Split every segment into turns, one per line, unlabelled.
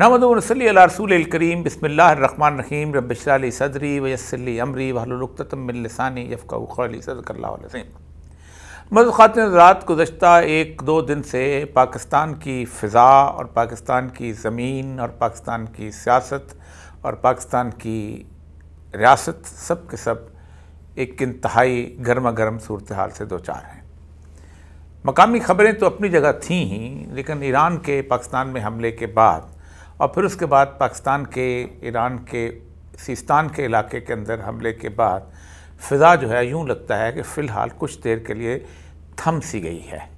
नमदसलार रसूल करीम बसमिल्लामान रहीम रबली सदरी वयसली अमरी वहलतमिलसानी यफ़ाली सदकल्लाम मज़ ख़ात रात गुज्त एक दो दिन से पाकिस्तान की फ़िज़ा और पाकिस्तान की ज़मीन और पाकिस्तान की सियासत और पाकिस्तान की रियासत सब के सब एक इंतहाई गर्मा गर्म सूरत हाल से दो चार हैं मकामी ख़बरें तो अपनी जगह थी ही लेकिन ईरान के पाकिस्तान में हमले के बाद और फिर उसके बाद पाकिस्तान के ईरान के सिस्तान के इलाके के अंदर हमले के बाद फ़िज़ा जो है यूँ लगता है कि फ़िलहाल कुछ देर के लिए थम सी गई है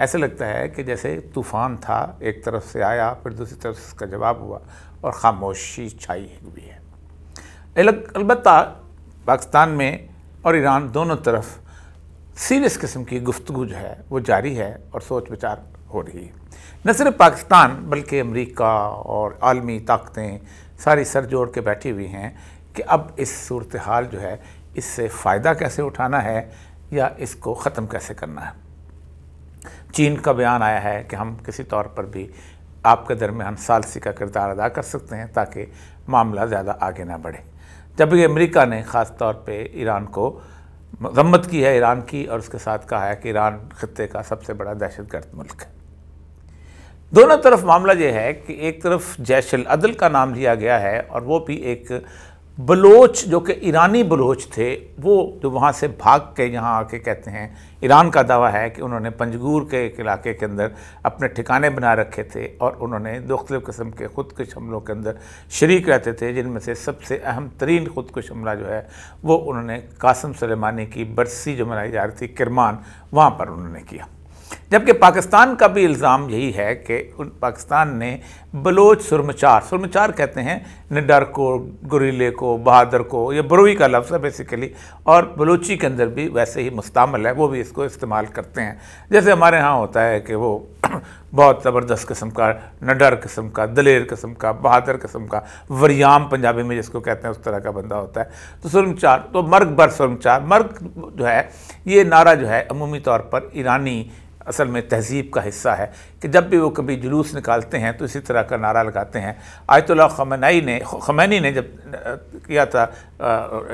ऐसे लगता है कि जैसे तूफ़ान था एक तरफ से आया फिर दूसरी तरफ से उसका जवाब हुआ और खामोशी छाई हुई है अलबत् पाकिस्तान में और ईरान दोनों तरफ सीरियस किस्म की गुफ्तु जो है वो जारी है और सोच विचार हो रही है न सिर्फ पाकिस्तान बल्कि अमेरिका और आलमी ताकतें सारी सर जोड़ के बैठी हुई हैं कि अब इस सूरत हाल जो है इससे फ़ायदा कैसे उठाना है या इसको ख़त्म कैसे करना है चीन का बयान आया है कि हम किसी तौर पर भी आपके दरमियान सालसी का किरदार अदा कर सकते हैं ताकि मामला ज़्यादा आगे ना बढ़े जबकि अमेरिका ने ख़ास तौर पर ईरान को मजम्मत की है ईरान की और उसके साथ कहा है कि ईरान ख़त्े का सबसे बड़ा दहशत गर्द मुल्क है दोनों तरफ मामला ये है कि एक तरफ जैश अदल का नाम लिया गया है और वो भी एक बलोच जो कि ईरानी बलोच थे वो जो वहाँ से भाग के यहाँ आके कहते हैं ईरान का दावा है कि उन्होंने पंजगूर के एक इलाके के अंदर अपने ठिकाने बना रखे थे और उन्होंने मुख्तलिफ़ किस्म के खुदकुश हमलों के अंदर शरीक रहते थे जिनमें से सबसे अहम तरीन खुदकुश हमला जो है वो उन्होंने कासम सलेमानी की बरसी जो मनाई जा रही थी किरमान वहाँ पर उन्होंने किया जबकि पाकिस्तान का भी इल्ज़ाम यही है कि पाकिस्तान ने बलोच सुरमचार सुरमचार कहते हैं निडर को गुरीले को बहादुर को ये बरोई का लफ्ज़ है बेसिकली और बलोची के अंदर भी वैसे ही मुस्तमल है वो भी इसको इस्तेमाल करते हैं जैसे हमारे यहाँ होता है कि वो बहुत ज़बरदस्त किस्म का नडर किस्म का दलेर किस्म का बहादुर किस्म का वरियाम पंजाबी में जिसको कहते हैं उस तरह का बंदा होता है तो सुरमचार तो मर्ग बर सुरमचार मर्ग जो है ये नारा जो है अमूमी तौर पर ईरानी असल में तहजीब का हिस्सा है कि जब भी वो कभी जुलूस निकालते हैं तो इसी तरह का नारा लगाते हैं आयतुल्ला खमनाई ने खमैनी ने जब किया था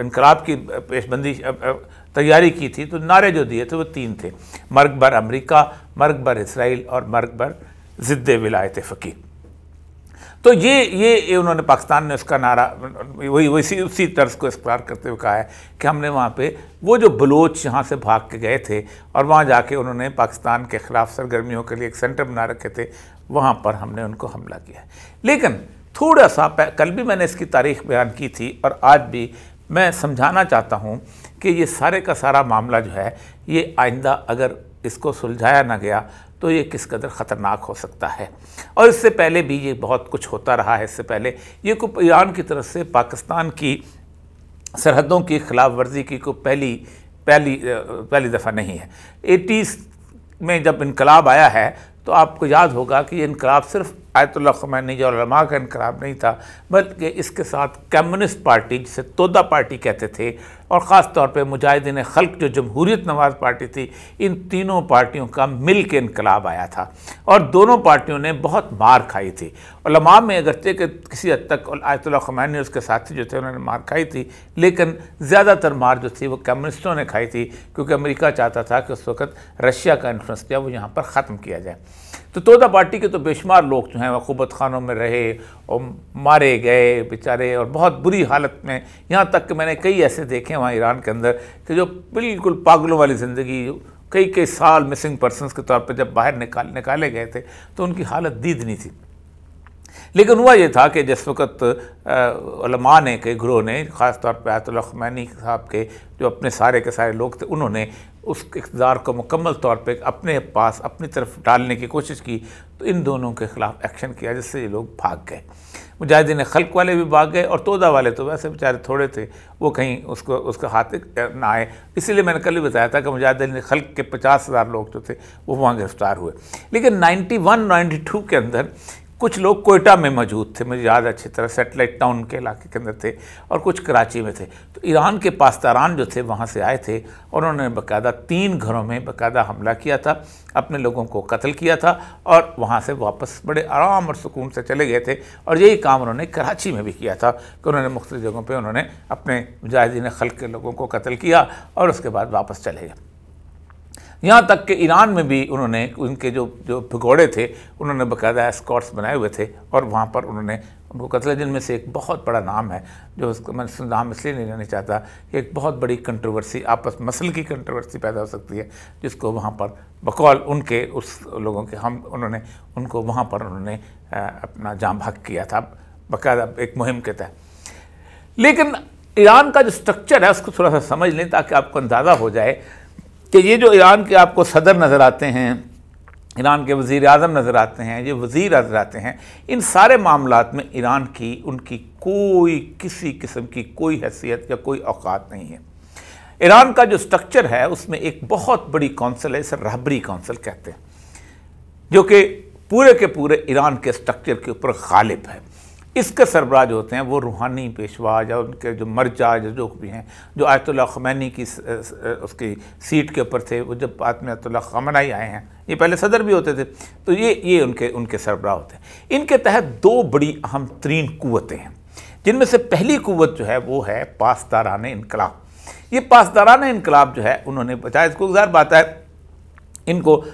इनकलाब की पेशबंदी तैयारी की थी तो नारे जो दिए थे वो तीन थे मर्ग बर अमरीका मर्ग बर इसराइल और मरकबर बर ज़िद्द विलायत फ़कीर तो ये ये उन्होंने पाकिस्तान ने उसका नारा वही वैसी उसी तर्ज को इसकरार करते हुए कहा है कि हमने वहाँ पे वो जो बलोच यहाँ से भाग के गए थे और वहाँ जाके उन्होंने पाकिस्तान के ख़िलाफ़ सरगर्मियों के लिए एक सेंटर बना रखे थे वहाँ पर हमने उनको हमला किया लेकिन थोड़ा सा कल भी मैंने इसकी तारीख बयान की थी और आज भी मैं समझाना चाहता हूँ कि ये सारे का सारा मामला जो है ये आइंदा अगर इसको सुलझाया ना गया तो ये किस कदर ख़तरनाक हो सकता है और इससे पहले भी ये बहुत कुछ होता रहा है इससे पहले ये कुप ईरान की तरफ से पाकिस्तान की सरहदों की खिलाफ वर्जी की को पहली पहली पहली दफ़ा नहीं है एटीज़ में जब इनकलाब आया है तो आपको याद होगा कि ये इनकलाब सिर्फ आयतुल्ला खमैनी जमा का इनकलाब नहीं था बल्कि इसके साथ कम्युनिस्ट पार्टी जिसे तोदा पार्टी कहते थे और ख़ास तौर पर मुजाहिदीन खल्क जो जमहूरीत नवाज पार्टी थी इन तीनों पार्टियों का मिल के इनकलाब आया था और दोनों पार्टियों ने बहुत मार खाई थी लमा में अगरचे के किसी हद तक आयतुल्ला खमैनी उसके साथी जो थे उन्होंने मार खाई थी लेकिन ज़्यादातर मार जो थी वो कम्युनिस्टों ने खाई थी क्योंकि अमरीका चाहता था कि उस वक्त रशिया का इन्फ्लुंस किया वो यहाँ पर ख़त्म किया जाए तो तोदा पार्टी के तो बेशुमार लोग जो हैं वकूबत खानों में रहे और मारे गए बेचारे और बहुत बुरी हालत में यहाँ तक कि मैंने कई ऐसे देखे वहाँ ईरान के अंदर कि जो बिल्कुल पागलों वाली ज़िंदगी कई कई साल मिसिंग पर्सनस के तौर पर जब बाहर निकाल निकाले गए थे तो उनकी हालत दीदनी थी लेकिन हुआ ये था कि जिस वक्त उलमा ने के ग्रोह ने ख़ासतौर पर खमैनी साहब के जो अपने सारे के सारे लोग थे उन्होंने उस इकदार को मुकम्मल तौर पर अपने पास अपनी तरफ डालने की कोशिश की तो इन दोनों के ख़िलाफ़ एक्शन किया जिससे ये लोग भाग गए मुजाहिदीन खल्क वाले भी भाग गए और तोदा वाले तो वैसे बेचारे थोड़े थे वो कहीं उसको उसके हाथ ना आए इसीलिए मैंने कल भी बताया था कि मुजाहिदीन खल्क के पचास हज़ार लोग जो थे वो वहाँ गिरफ्तार हुए लेकिन नाइन्टी वन नाइन्टी टू के अंदर कुछ लोग कोयटा में मौजूद थे मुझे याद अच्छी तरह सेटेलाइट टाउन के इलाके के अंदर थे और कुछ कराची में थे तो ईरान के पास्तारान जो थे वहाँ से आए थे और उन्होंने बकायदा तीन घरों में बकायदा हमला किया था अपने लोगों को कत्ल किया था और वहाँ से वापस बड़े आराम और सुकून से चले गए थे और यही काम उन्होंने कराची में भी किया था कि उन्होंने मुख्त जगहों पर उन्होंने अपने मुजाहिदीन खल के लोगों को कत्ल किया और उसके बाद वापस चले गए यहाँ तक कि ईरान में भी उन्होंने उनके जो जो भगोड़े थे उन्होंने बकायदा स्कॉट्स बनाए हुए थे और वहाँ पर उन्होंने उनको कतलजन में से एक बहुत बड़ा नाम है जो उसका मैं नाम इसलिए नहीं लेना चाहता कि एक बहुत बड़ी कंट्रोवर्सी आपस मसल की कंट्रोवर्सी पैदा हो सकती है जिसको वहाँ पर बकौल उनके उस लोगों के हम उन्होंने उनको वहाँ पर उन्होंने अपना जाम भाग किया था बाकायदा एक मुहिम के तहत लेकिन ईरान का जो स्ट्रक्चर है उसको थोड़ा सा समझ लें ताकि आपको अंदाज़ा हो जाए कि ये जो ईरान के आपको सदर नज़र आते हैं ईरान के वज़ी अजम नज़र आते हैं ये वज़ी नज़र आते हैं इन सारे मामला में ईरान की उनकी कोई किसी किस्म की कोई हैसियत या कोई औक़ात नहीं है ईरान का जो स्ट्रक्चर है उसमें एक बहुत बड़ी कौंसिल है इसे रहबरी कौंसिल कहते हैं जो कि पूरे के पूरे ईरान के स्ट्रक्चर के ऊपर गालिब है इसके जो होते हैं वो रूहानी पेशवा या उनके जो मर्जा या जो भी हैं जो आयतुल्ला खमैनी की उसकी सीट के ऊपर थे वो जब बाद में आयतुल्ला खमनाई आए हैं ये पहले सदर भी होते थे तो ये ये उनके उनके सरबराह होते हैं इनके तहत दो बड़ी अहम तरीन क़वतें हैं जिनमें से पहली क़वत जो है वो है पासदारान इनकलाब ये पासदारान इनकलाब जो है उन्होंने बचाया इसको गुजार बात है इनको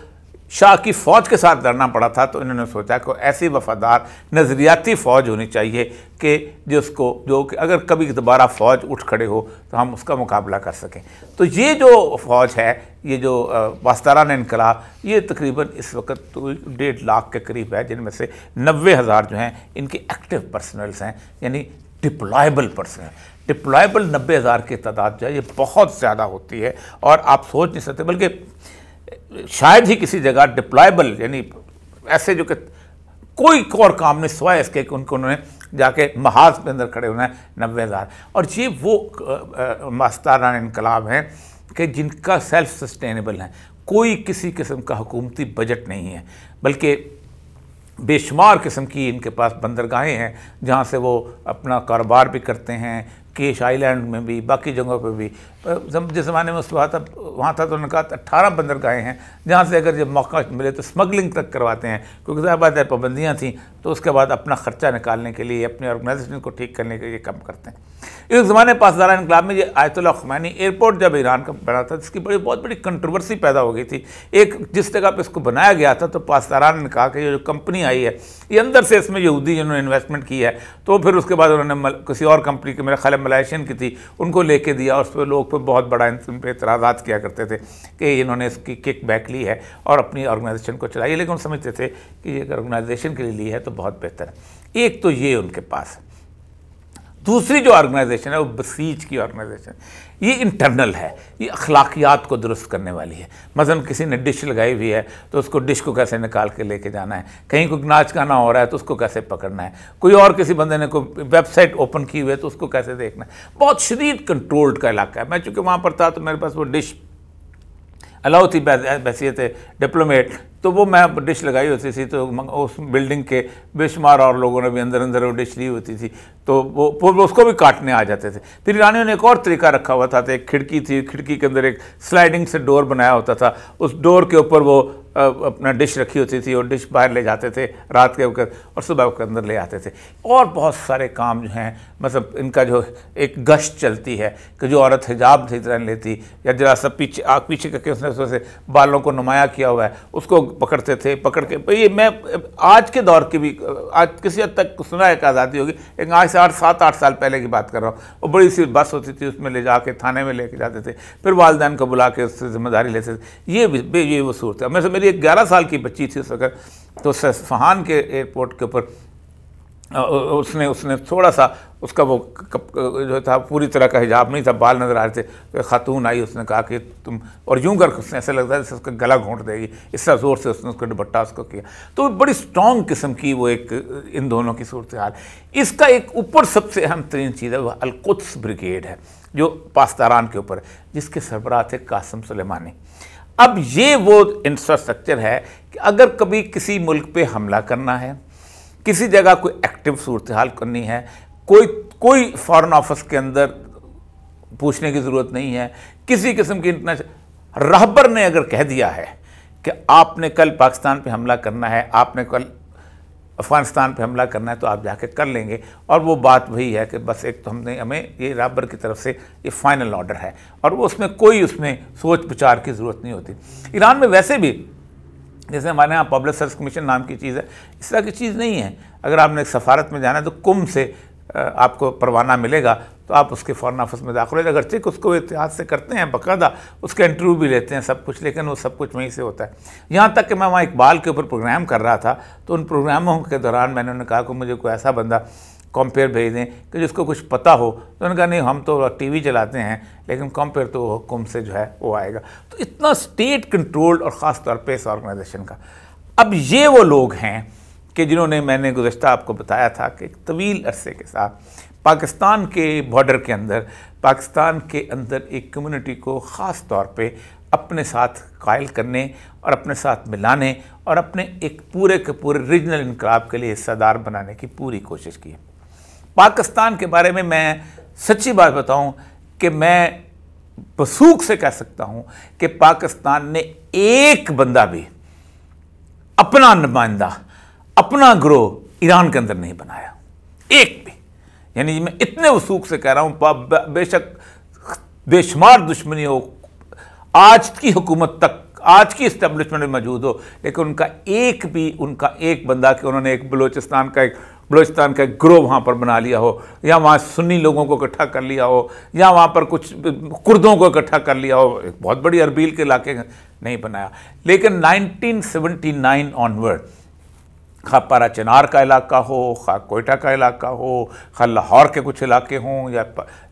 शाह की फ़ौज के साथ लड़ना पड़ा था तो इन्होंने सोचा कि ऐसी वफादार नज़रियाती फ़ौज होनी चाहिए कि जिसको जो कि अगर कभी दोबारा फ़ौज उठ खड़े हो तो हम उसका मुकाबला कर सकें तो ये जो फ़ौज है ये जो वास्तारान इनकलाब ये तकरीबन इस वक्त तो डेढ़ लाख के करीब है जिनमें से नबे हज़ार जो हैं इनके एक्टिव पर्सनल्स हैं यानी डिप्लॉयबल पर्सनल डिप्लॉयबल नब्बे हज़ार की तादाद जो है ये बहुत ज़्यादा होती है और आप सोच नहीं सकते बल्कि शायद ही किसी जगह डिप्लॉयबल यानी ऐसे जो कि कोई और काम नहीं सिवाय इसके कि उनको उन्होंने जाके महाज के अंदर खड़े होना है नब्बे हज़ार और ये वो मास्ताना इनकलाब हैं कि जिनका सेल्फ सस्टेनेबल है कोई किसी किस्म का हुकूमती बजट नहीं है बल्कि बेशुमार किस्म की इनके पास बंदरगाहें हैं जहाँ से वो अपना कारोबार भी करते हैं केश आइलैंड में भी बाकी जगहों पर भी जब जिस ज़माने में उसके वहाँ था वहाँ था तो उन्होंने कहा अट्ठारह बंदरगाहें हैं जहाँ से अगर जब मौका मिले तो स्मगलिंग तक करवाते हैं क्योंकि ज़्यादा पाबंदियाँ थी तो उसके बाद अपना ख़र्चा निकालने के लिए अपने ऑर्गेनाइजेशन को ठीक करने के लिए कम करते हैं इस ज़माने दारा इनकलाब में ये आयतुल्ला खुमानी एयरपोर्ट जब ईरान का बना था इसकी बड़ी बहुत बड़ी कंट्रोवर्सी पैदा हो गई थी एक जिस जगह पर इसको बनाया गया था तो पासदारान ने कहा कि ये जो कंपनी आई है ये अंदर से इसमें यहूदी जिन्होंने इन्वेस्टमेंट की है तो फिर उसके बाद उन्होंने किसी और कंपनी की मेरा ख्याल मलाइशियन की थी उनको लेके दिया और उस पर लोग पर बहुत बड़ा इन पर इतराजा किया करते थे कि इन्होंने इसकी किक बैक ली है और अपनी ऑर्गेनाइजेशन को चलाई लेकिन समझते थे कि अगर ऑर्गेनाइजेशन के लिए ली है तो बहुत बेहतर है एक तो ये उनके पास है दूसरी जो ऑर्गेनाइजेशन है वो बसीज की ऑर्गेनाइजेशन ये इंटरनल है ये अखलाकियात को दुरुस्त करने वाली है मसलन किसी ने डिश लगाई हुई है तो उसको डिश को कैसे निकाल के लेके जाना है कहीं कोई नाच गाना हो रहा है तो उसको कैसे पकड़ना है कोई और किसी बंदे ने कोई वेबसाइट ओपन की हुई है तो उसको कैसे देखना है बहुत शदीद कंट्रोल्ड का इलाका है मैं चूँकि वहाँ पर था तो मेरे पास वो डिश अलाउ थी बहसीत डिप्लोमेट तो वो मैं डिश लगाई होती थी तो उस बिल्डिंग के बेशुमार और लोगों ने भी अंदर अंदर वो डिश ली होती थी तो वो वो उसको भी काटने आ जाते थे फिर ईरानियों ने एक और तरीका रखा हुआ था तो एक खिड़की थी खिड़की के अंदर एक स्लाइडिंग से डोर बनाया होता था उस डोर के ऊपर वो अपना डिश रखी होती थी और डिश बाहर ले जाते थे रात के वक्त और सुबह के अंदर ले आते थे और बहुत सारे काम जो हैं मतलब इनका जो एक गश्त चलती है कि जो औरत हिजाब से तरह लेती या जरा सा पीछे आग पीछे करके उसने उसमें से बालों को नुमाया किया हुआ है उसको पकड़ते थे पकड़ के ये मैं आज के दौर की भी आज किसी हद तक सुना है आज़ादी होगी लेकिन आज से आठ सात आठ साल पहले की बात कर रहा हूँ वो बड़ी सी बस होती थी उसमें ले जा थाने में लेके जाते थे फिर वालदेन को बुला के उससे जिम्मेदारी लेते थे ये भी ये वो सूरत है मेरे से मेरी एक ग्यारह साल की बच्ची थी उस वक्त तो फहान के एयरपोर्ट के ऊपर उसने उसने थोड़ा सा उसका वो जो था पूरी तरह का हिजाब नहीं था बाल नज़र आ रहे थे तो खातून आई उसने कहा कि तुम और यूं कर उसने ऐसा लगता है जैसे उसका गला घोंट देगी इस तरह ज़ोर से उसने उसका दुपट्टा उसको किया तो बड़ी स्ट्रॉन्ग किस्म की वो एक इन दोनों की सूरत हाल इसका एक ऊपर सबसे अहम तरीन चीज़ है वह अलकुत्स ब्रिगेड है जो पासदारान के ऊपर जिसके सरबराह थे कासम सलेमानी अब ये वो इंफ्रास्ट्रक्चर है कि अगर कभी किसी मुल्क पे हमला करना है किसी जगह कोई एक्टिव सूरत हाल करनी है कोई कोई फॉरेन ऑफिस के अंदर पूछने की ज़रूरत नहीं है किसी किस्म की इंटरनेशनल रहबर ने अगर कह दिया है कि आपने कल पाकिस्तान पे हमला करना है आपने कल अफगानिस्तान पे हमला करना है तो आप जाके कर लेंगे और वो बात वही है कि बस एक तो हमने हमें ये राबर की तरफ से ये फाइनल ऑर्डर है और वो उसमें कोई उसमें सोच विचार की ज़रूरत नहीं होती ईरान में वैसे भी जैसे हमारे यहाँ पब्लिक सर्विस कमीशन नाम की चीज़ है इस तरह की चीज़ नहीं है अगर आपने एक सफारत में जाना है तो कुंभ से आपको परवाना मिलेगा तो आप उसके फॉरन ऑफिस में दाखिल हो अगर चेक उसको इतिहास से करते हैं बकायदा उसका इंटरव्यू भी लेते हैं सब कुछ लेकिन वो सब कुछ वहीं से होता है यहाँ तक कि मैं वहाँ इकबाल के ऊपर प्रोग्राम कर रहा था तो उन प्रोग्रामों के दौरान मैंने उन्हें कहा कि मुझे कोई ऐसा बंदा कॉम्पेयर भेज दें कि जिसको कुछ पता हो तो उन्होंने कहा नहीं हम तो वी चलाते हैं लेकिन कॉम्पेयर तो हुकुम से जो है वो आएगा तो इतना स्टेट कंट्रोल्ड और ख़ास तौर पर इस ऑर्गेनाइजेशन का अब ये वो लोग हैं कि जिन्होंने मैंने गुज्तर आपको बताया था कि एक तवील अरसे के साथ पाकिस्तान के बॉर्डर के अंदर पाकिस्तान के अंदर एक कम्युनिटी को ख़ास तौर पे अपने साथ कायल करने और अपने साथ मिलाने और अपने एक पूरे के पूरे रीजनल इनकलाब के लिए हिस्सादार बनाने की पूरी कोशिश की पाकिस्तान के बारे में मैं सच्ची बात बताऊं कि मैं बसूख से कह सकता हूं कि पाकिस्तान ने एक बंदा भी अपना नुमाइंदा अपना ग्रोह ईरान के अंदर नहीं बनाया एक भी यानी मैं इतने वसूख से कह रहा हूँ बेशक बेशुमार दुश्मनी हो आज की हुकूमत तक आज की इस्टेब्लिशमेंट में मौजूद हो लेकिन उनका एक भी उनका एक बंदा कि उन्होंने एक बलोचिस्तान का एक बलोचिस्तान का एक ग्रोह वहाँ पर बना लिया हो या वहाँ सुन्नी लोगों को इकट्ठा कर लिया हो या वहाँ पर कुछ कुर्दों को इकट्ठा कर लिया हो एक बहुत बड़ी अरबील के इलाके नहीं बनाया लेकिन 1979 ऑनवर्ड खा पारा चिनार का इलाका हो खा कोयटा का इलाका हो खा लाहौर के कुछ इलाके हों या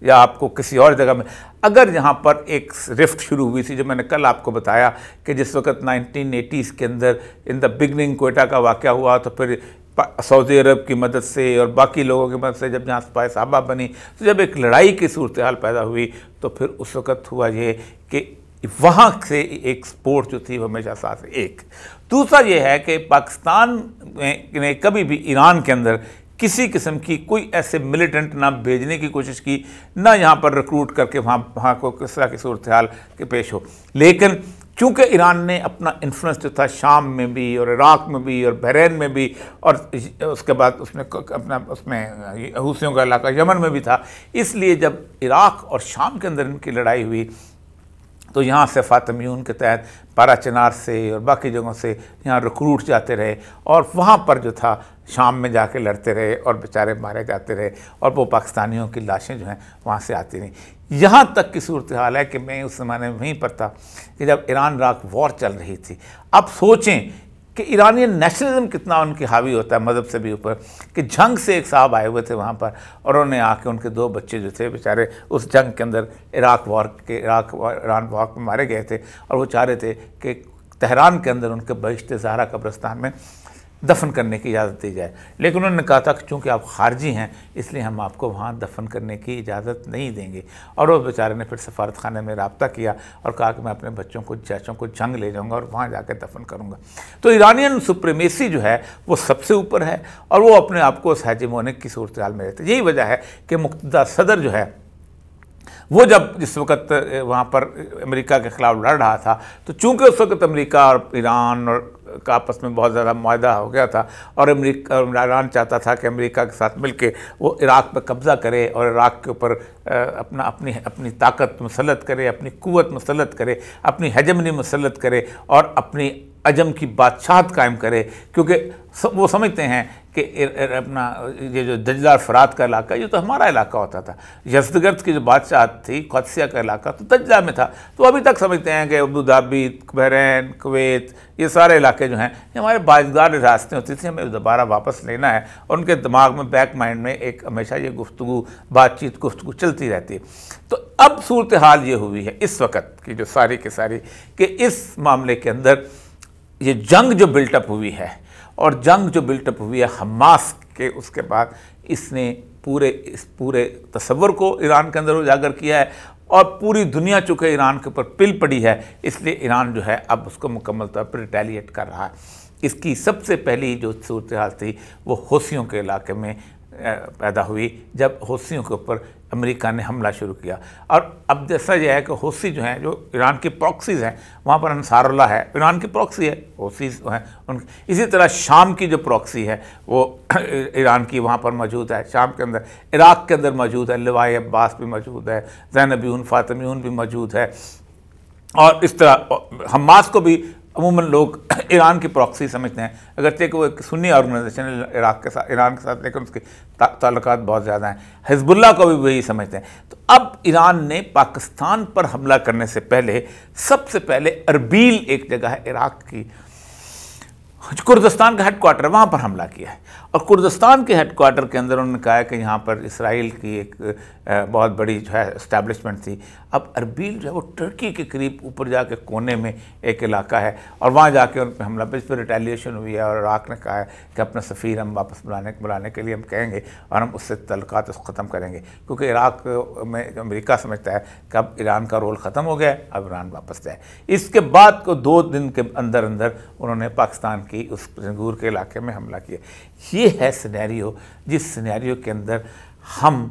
या आपको किसी और जगह में अगर यहाँ पर एक रिफ्ट शुरू हुई थी जो मैंने कल आपको बताया कि जिस वक्त एटीज़ के अंदर इन द बिगनिंग कोयटा का वाक़ हुआ तो फिर सऊदी अरब की मदद से और बाकी लोगों की मदद से जब यहाँ स्पाय साहबा बनी तो जब एक लड़ाई की सूरत हाल पैदा हुई तो फिर उस वक़्त हुआ ये कि वहाँ से एक स्पोर्ट जो थी वो हमेशा साथ एक दूसरा यह है कि पाकिस्तान ने कभी भी ईरान के अंदर किसी किस्म की कोई ऐसे मिलिटेंट ना भेजने की कोशिश की ना यहाँ पर रिक्रूट करके वहाँ वहाँ को किस तरह की सूरत हाल के पेश हो लेकिन चूँकि ईरान ने अपना इन्फ्लुएंस जो था शाम में भी और इराक़ में भी और बहरीन में भी और उसके बाद उसने अपना उसमें हूसियों का इलाका यमन में भी था इसलिए जब इराक़ और शाम के अंदर इनकी लड़ाई हुई तो यहाँ से फातम्यून के तहत पारा चिनार से और बाकी जगहों से यहाँ रिक्रूट जाते रहे और वहाँ पर जो था शाम में जाके लड़ते रहे और बेचारे मारे जाते रहे और वो पाकिस्तानियों की लाशें जो हैं वहाँ से आती रहीं यहाँ तक की सूरत हाल है कि मैं उस ज़माने में वहीं पर था कि जब ईरान राक वॉर चल रही थी अब सोचें कि ईरानियन नेशनलिज्म कितना उनके हावी होता है मज़हब से भी ऊपर कि जंग से एक साहब आए हुए थे वहाँ पर और उन्होंने आके उनके दो बच्चे जो थे बेचारे उस जंग के अंदर इराक वॉर के इराक ईरान वॉर में मारे गए थे और वो चाह रहे थे कि तहरान के अंदर उनके बहिश्ते सहारा कब्रस्तान में दफन करने की इजाज़त दी जाए लेकिन उन्होंने कहा था कि चूँकि आप खारजी हैं इसलिए हम आपको वहाँ दफन करने की इजाज़त नहीं देंगे और वो बेचारे ने फिर सफारत खाने में रबता किया और कहा कि मैं अपने बच्चों को चाचों को जंग ले जाऊँगा और वहाँ जाकर दफन करूँगा तो ईरानियन सुप्रीमेसी जो है वो सबसे ऊपर है और वो अपने आप को सहजमोनिक की सूरत में रहते यही वजह है कि मुक्तदा सदर जो है वो जब जिस वक्त वहाँ पर अमेरिका के ख़िलाफ़ लड़ रहा था तो चूंकि उस वक्त अमेरिका और ईरान और का आपस में बहुत ज़्यादा माह हो गया था और अमरीका इमरान चाहता था कि अमेरिका के साथ मिलकर वो इराक़ पर कब्ज़ा करे और इराक़ के ऊपर अपना अपनी अपनी ताकत मुसलत करे अपनी क़वत मुसलत करे अपनी हजमनी मुसलत करे और अपनी अजम की बादशाहत कायम करे क्योंकि वो समझते हैं कि अपना ये जो दजला फरात का इलाका ये तो हमारा इलाका होता था यफदगर्द की जो बादशाह थी कदसिया का इलाका तो दजला में था तो अभी तक समझते हैं कि अबूधाबी बहरीन कुवैत ये सारे इलाके जो हैं ये हमारे बाजगार रास्ते होते थे हमें दोबारा वापस लेना है और उनके दिमाग में बैक माइंड में एक हमेशा ये गुफ्तु बातचीत गुफ्तु चलती रहती है तो अब सूरत हाल ये हुई है इस वक्त की जो सारी के सारी कि इस मामले के अंदर ये जंग जो बिल्टअप हुई है और जंग जो बिल्टअप हुई है हमास के उसके बाद इसने पूरे इस पूरे तस्वर को ईरान के अंदर उजागर किया है और पूरी दुनिया चूँकि ईरान के ऊपर पिल पड़ी है इसलिए ईरान जो है अब उसको मुकम्मल तौर पर रिटेलिएट कर रहा है इसकी सबसे पहली जो सूरत हाल थी वो होसियों के इलाके में पैदा हुई जब हौसियों के ऊपर अमेरिका ने हमला शुरू किया और अब जैसा यह है कि हौसी जो हैं जो ईरान की प्रॉक्सीज़ हैं वहाँ पर अनसारुल्ला है ईरान की प्रॉक्सी है हौसीज हैं उन इसी तरह शाम की जो प्रॉक्सी है वो ईरान की वहाँ पर मौजूद है शाम के अंदर इराक़ के अंदर मौजूद है लिवाई अब्बास भी मौजूद है जैनबीन फातमी भी मौजूद है और इस तरह हमास को भी अमूमन लोग ईरान की प्रॉक्सी समझते हैं अगरचे कि वो एक सुन्नी ऑर्गेनाइजेशन है इराक के साथ ईरान के साथ लेकिन उसके ताल्लुक बहुत ज़्यादा हैं हिजबुल्ला को भी वही समझते हैं तो अब ईरान ने पाकिस्तान पर हमला करने से पहले सबसे पहले अरबील एक जगह है इराक की कुर्दस्तान का हेड क्वार्टर वहाँ पर हमला किया है और कुर्दस्तान के हेड क्वार्टर के अंदर उन्होंने कहा है कि यहाँ पर इसराइल की एक बहुत बड़ी जो है इस्टेब्लिशमेंट थी अब अरबील जो है वो टर्की के करीब ऊपर जाके कोने में एक इलाका है और वहाँ जाके उन पर हमला इस पर रिटेलिएशन हुई है और इराक ने कहा है कि अपना सफ़ीर हम वापस बुलाने बुलाने के लिए हम कहेंगे और हम उससे तो ख़त्म करेंगे क्योंकि इराक में अमेरिका समझता है कि अब ईरान का रोल ख़त्म हो गया अब ईरान वापस जाए इसके बाद को दो दिन के अंदर अंदर उन्होंने पाकिस्तान की उस जंगूर के इलाके में हमला किया ये है सिनेरियो जिस सिनेरियो के अंदर हम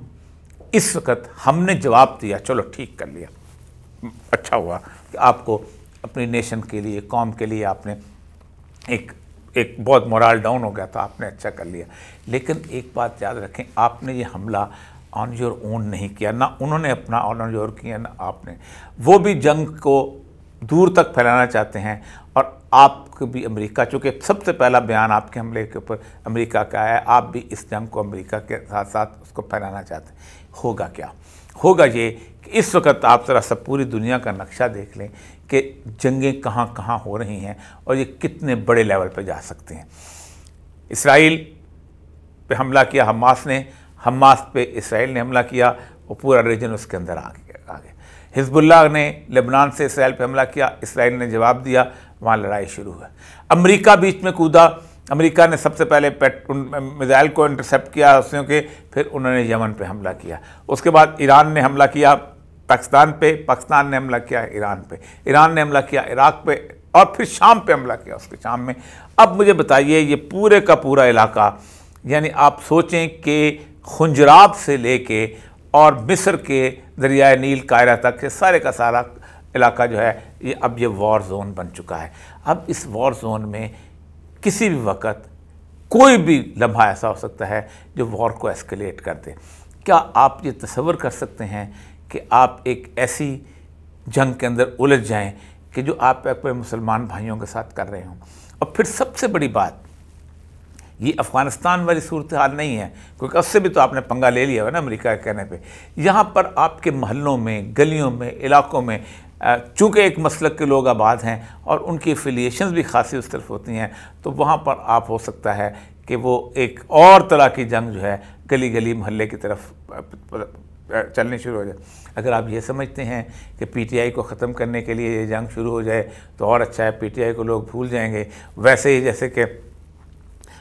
इस वक्त हमने जवाब दिया चलो ठीक कर लिया अच्छा हुआ कि आपको अपनी नेशन के लिए कौम के लिए आपने एक एक बहुत मोरल डाउन हो गया था तो आपने अच्छा कर लिया लेकिन एक बात याद रखें आपने ये हमला ऑन योर ओन नहीं किया ना उन्होंने अपना ऑन योर किया ना आपने वो भी जंग को दूर तक फैलाना चाहते हैं और आप भी अमेरिका चूँकि सबसे पहला बयान आपके हमले के ऊपर अमेरिका का है आप भी इस जंग को अमेरिका के साथ साथ उसको फैलाना चाहते हैं होगा क्या होगा ये कि इस वक्त आप ज़रा सब पूरी दुनिया का नक्शा देख लें कि जंगें कहाँ कहाँ हो रही हैं और ये कितने बड़े लेवल पर जा सकते हैं इसराइल पे हमला किया हमास ने हमास पे इसराइल ने हमला किया और पूरा रीजन उसके अंदर आ गया आ गया हिजबुल्ला ने लेबनान से इसराइल पे हमला किया इसराइल ने जवाब दिया वहाँ लड़ाई शुरू हुई अमरीका बीच में कूदा अमेरिका ने सबसे पहले पेट मिज़ाइल को इंटरसेप्ट किया हौसियों के फिर उन्होंने यमन पे हमला किया उसके बाद ईरान ने हमला किया पाकिस्तान पे पाकिस्तान ने हमला किया ईरान पे ईरान ने हमला किया इराक पे और फिर शाम पे हमला किया उसके शाम में अब मुझे बताइए ये पूरे का पूरा इलाका यानी आप सोचें कि खुंजराब से लेके और मिस्र के दरियाए नील कायरा तक के सारे का सारा इलाका जो है ये अब ये वॉर जोन बन चुका है अब इस वॉर जोन में किसी भी वक्त कोई भी लम्हा ऐसा हो सकता है जो वॉर को एस्केलेट कर दे क्या आप ये तस्वर कर सकते हैं कि आप एक ऐसी जंग के अंदर उलझ जाएं कि जो आप अपने मुसलमान भाइयों के साथ कर रहे हों और फिर सबसे बड़ी बात ये अफ़गानिस्तान वाली सूरत हाल नहीं है क्योंकि उससे भी तो आपने पंगा ले लिया है ना अमेरिका के कहने पे यहाँ पर आपके महलों में गलियों में इलाकों में चूँकि एक मसलक के लोग आबाद हैं और उनकी एफिलिएशन भी खासी उस तरफ होती हैं तो वहाँ पर आप हो सकता है कि वो एक और तरह की जंग जो है गली गली महल्ले की तरफ चलने शुरू हो जाए अगर आप ये समझते हैं कि पीटीआई को ख़त्म करने के लिए ये जंग शुरू हो जाए तो और अच्छा है पीटीआई को लोग भूल जाएंगे वैसे ही जैसे कि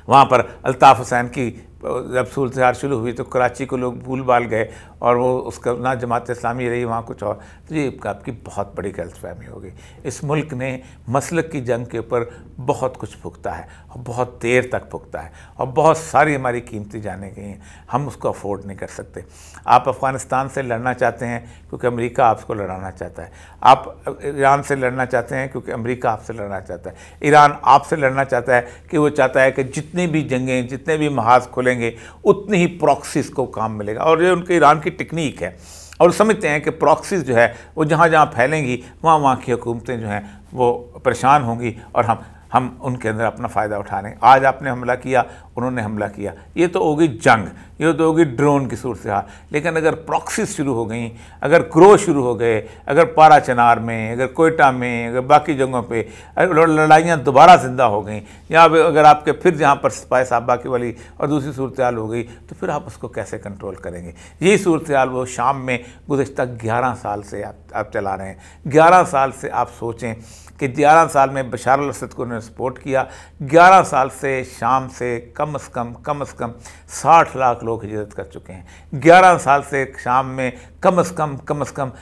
वहाँ पर अल्ताफ़ हुसैन की जब हाल शुरू हुई तो कराची को लोग भूल भाल गए और वो उसका ना जमात इस्लामी रही वहाँ कुछ और तो ये आपकी बहुत बड़ी गलत फहमी होगी इस मुल्क ने मसलक की जंग के ऊपर बहुत कुछ भुगता है और बहुत देर तक भुगता है और बहुत सारी हमारी कीमती जाने गई हैं हम उसको अफोर्ड नहीं कर सकते आप अफ़गानिस्तान से लड़ना चाहते हैं क्योंकि अमरीका आपको लड़ाना चाहता है आप ईरान से लड़ना चाहते हैं क्योंकि अमरीका आपसे लड़ना चाहता है ईरान आपसे लड़ना चाहता है कि वो चाहता है कि जितनी भी जंगें जितने भी महाज खुले खेलेंगे उतनी ही प्रॉक्सीज को काम मिलेगा और ये उनके ईरान की टेक्निक है और समझते हैं कि प्रॉक्सीज जो है वो जहाँ जहाँ फैलेंगी वहाँ वहाँ की हुकूमतें जो हैं वो परेशान होंगी और हम हम उनके अंदर अपना फ़ायदा उठा रहे हैं आज आपने हमला किया उन्होंने हमला किया ये तो होगी जंग ये तो होगी ड्रोन की सूरत हाल लेकिन अगर प्रॉक्सीज शुरू हो गई अगर क्रो शुरू हो गए अगर पारा चनार में अगर कोयटा में अगर बाकी जगहों पर लड़ाइयाँ दोबारा ज़िंदा हो गई या अगर आपके फिर जहाँ पर सिपाही साहबा की वाली और दूसरी सूरत हाल हो गई तो फिर आप उसको कैसे कंट्रोल करेंगे यही सूरत हाल वो शाम में गुजशत ग्यारह साल से आप आप चला रहे हैं ग्यारह साल से आप सोचें कि 11 साल में बशार असद को उन्होंने सपोर्ट किया 11 साल से शाम से कम अज़ कम कम अज़ कम 60 लाख लोग हिजरत कर चुके हैं 11 साल से शाम में कम अज़ कम कम अज़ कम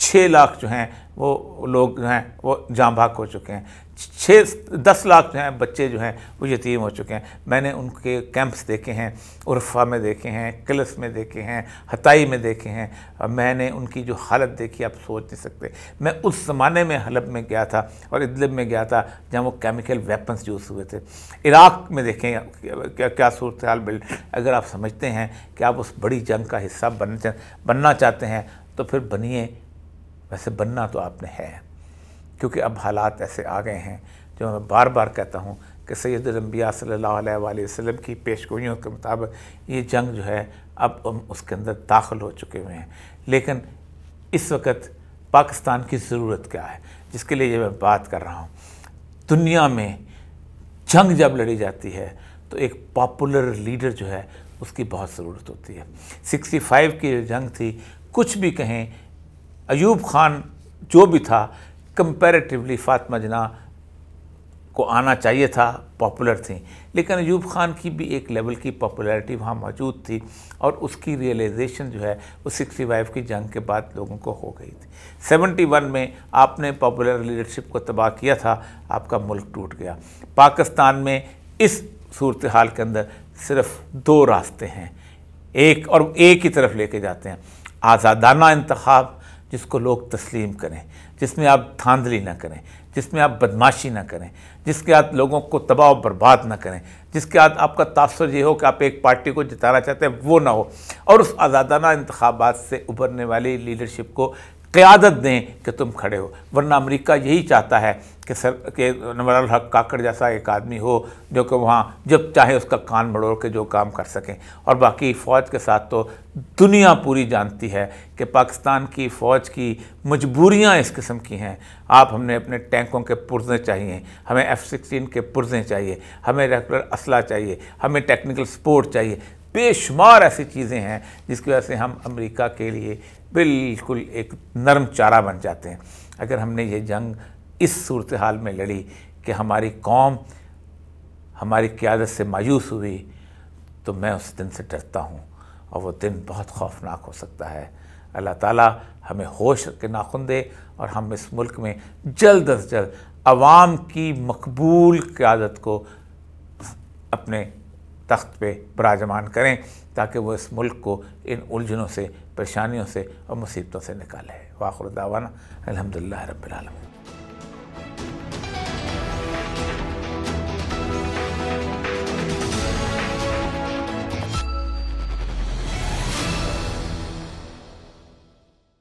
छः लाख जो हैं वो लोग जो हैं वो जाम भाग हो चुके हैं छः दस लाख जो हैं बच्चे जो हैं वो यतीम हो चुके हैं मैंने उनके कैंप्स देखे हैं उर्फा में देखे हैं क्लस में देखे हैं हताई में देखे हैं मैंने उनकी जो हालत देखी आप सोच नहीं सकते मैं उस ज़माने में हलब में गया था और इदलब में गया था जहाँ वो केमिकल वेपन्स यूज़ हुए थे इराक़ में देखें क्या क्या सूरत हाल बिल्ड अगर आप समझते हैं कि आप उस बड़ी जंग का हिस्सा बनना चाहते हैं तो फिर बनिए वैसे बनना तो आपने है क्योंकि अब हालात ऐसे आ गए हैं जो मैं बार बार कहता हूँ कि सैद अम्बिया सल्ला वसम की पेशगोइयों के मुताबिक ये जंग जो है अब हम उसके अंदर दाखिल हो चुके हुए हैं लेकिन इस वक्त पाकिस्तान की ज़रूरत क्या है जिसके लिए मैं बात कर रहा हूँ दुनिया में जंग जब लड़ी जाती है तो एक पॉपुलर लीडर जो है उसकी बहुत ज़रूरत होती है 65 की जंग थी कुछ भी कहें अयूब खान जो भी था कंपैरेटिवली फातमा जना को आना चाहिए था पॉपुलर थी लेकिन अयूब खान की भी एक लेवल की पॉपुलैरिटी वहाँ मौजूद थी और उसकी रियलाइजेशन जो है वो सिक्सटी फाइव की जंग के बाद लोगों को हो गई थी सेवेंटी वन में आपने पॉपुलर लीडरशिप को तबाह किया था आपका मुल्क टूट गया पाकिस्तान में इस सूरत हाल के अंदर सिर्फ दो रास्ते हैं एक और एक ही तरफ लेके जाते हैं आज़ादाना इंतखब जिसको लोग तस्लीम करें जिसमें आप धांधली ना करें जिसमें आप बदमाशी ना करें जिसके आप लोगों को तबाह बर्बाद ना करें जिसके बाद आपका तासर ये हो कि आप एक पार्टी को जिताना चाहते हैं वो ना हो और उस आज़ादाना इंतबात से उभरने वाली लीडरशिप को क़्यादत दें कि तुम खड़े हो वरना अमेरिका यही चाहता है कि सर के नवर हक काकड़ जैसा एक आदमी हो जो कि वहाँ जब चाहे उसका कान बड़ोड़ के जो काम कर सकें और बाकी फ़ौज के साथ तो दुनिया पूरी जानती है कि पाकिस्तान की फ़ौज की मजबूरियाँ इस किस्म की हैं आप हमने अपने टैंकों के पुर्जे चाहिए हमें एफ़ सिक्सटीन के पुर्जे चाहिए हमें रेगुलर असला चाहिए हमें टेक्निकल सपोर्ट चाहिए बेशुमार ऐसी चीज़ें हैं जिसकी वजह से हम अमेरिका के लिए बिल्कुल एक नरम चारा बन जाते हैं अगर हमने ये जंग इस सूरत हाल में लड़ी कि हमारी कौम हमारी क्यादत से मायूस हुई तो मैं उस दिन से डरता हूँ और वह दिन बहुत खौफनाक हो सकता है अल्लाह ताला हमें होश के नाखुन दे और हम इस मुल्क में जल्द अज जल्द आवाम की मकबूल क्यादत को अपने तख्त पे बराजमान करें ताकि वो इस मुल्क को इन उलझनों से परेशानियों से और मुसीबतों से निकाले वाखुर दावाना अलहमदिल्ला रबालमीन